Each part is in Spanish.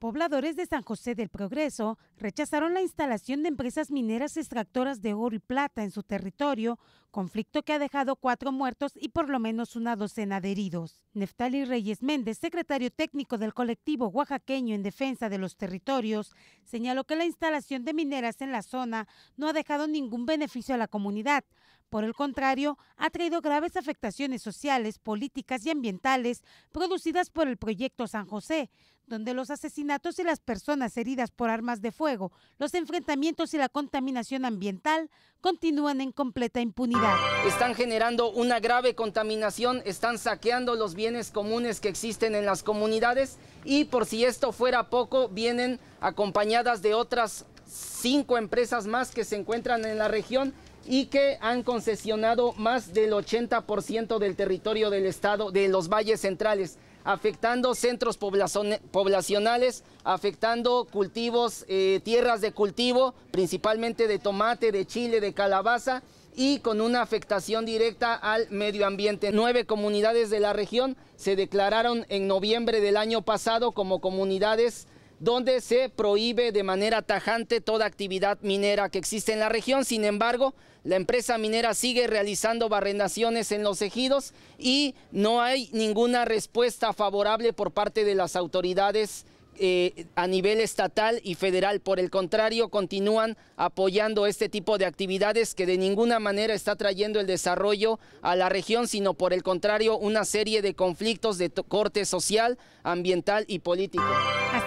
Pobladores de San José del Progreso rechazaron la instalación de empresas mineras extractoras de oro y plata en su territorio, conflicto que ha dejado cuatro muertos y por lo menos una docena de heridos. Neftali Reyes Méndez, secretario técnico del colectivo oaxaqueño en defensa de los territorios, señaló que la instalación de mineras en la zona no ha dejado ningún beneficio a la comunidad, por el contrario, ha traído graves afectaciones sociales, políticas y ambientales producidas por el proyecto San José, donde los asesinatos y las personas heridas por armas de fuego, los enfrentamientos y la contaminación ambiental continúan en completa impunidad. Están generando una grave contaminación, están saqueando los bienes comunes que existen en las comunidades y por si esto fuera poco, vienen acompañadas de otras cinco empresas más que se encuentran en la región y que han concesionado más del 80% del territorio del estado de los valles centrales, afectando centros poblacionales, afectando cultivos, eh, tierras de cultivo, principalmente de tomate, de chile, de calabaza y con una afectación directa al medio ambiente. Nueve comunidades de la región se declararon en noviembre del año pasado como comunidades donde se prohíbe de manera tajante toda actividad minera que existe en la región. Sin embargo, la empresa minera sigue realizando barrenaciones en los ejidos y no hay ninguna respuesta favorable por parte de las autoridades eh, a nivel estatal y federal. Por el contrario, continúan apoyando este tipo de actividades que de ninguna manera está trayendo el desarrollo a la región, sino por el contrario una serie de conflictos de corte social, ambiental y político.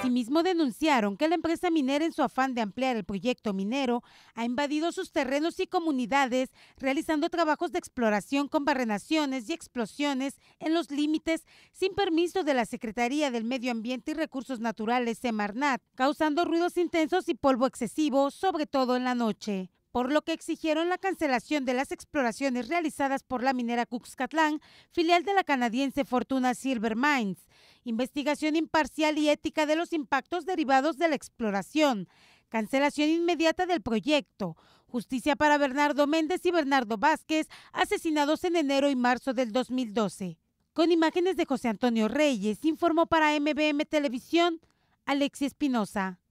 Asimismo, denunciaron que la empresa minera, en su afán de ampliar el proyecto minero, ha invadido sus terrenos y comunidades, realizando trabajos de exploración con barrenaciones y explosiones en los límites sin permiso de la Secretaría del Medio Ambiente y Recursos Naturales, Semarnat, causando ruidos intensos y polvo excesivo, sobre todo en la noche por lo que exigieron la cancelación de las exploraciones realizadas por la minera Cuxcatlán, filial de la canadiense Fortuna Silver Mines, investigación imparcial y ética de los impactos derivados de la exploración, cancelación inmediata del proyecto, justicia para Bernardo Méndez y Bernardo Vázquez, asesinados en enero y marzo del 2012. Con imágenes de José Antonio Reyes, informó para MBM Televisión Alexis Espinosa.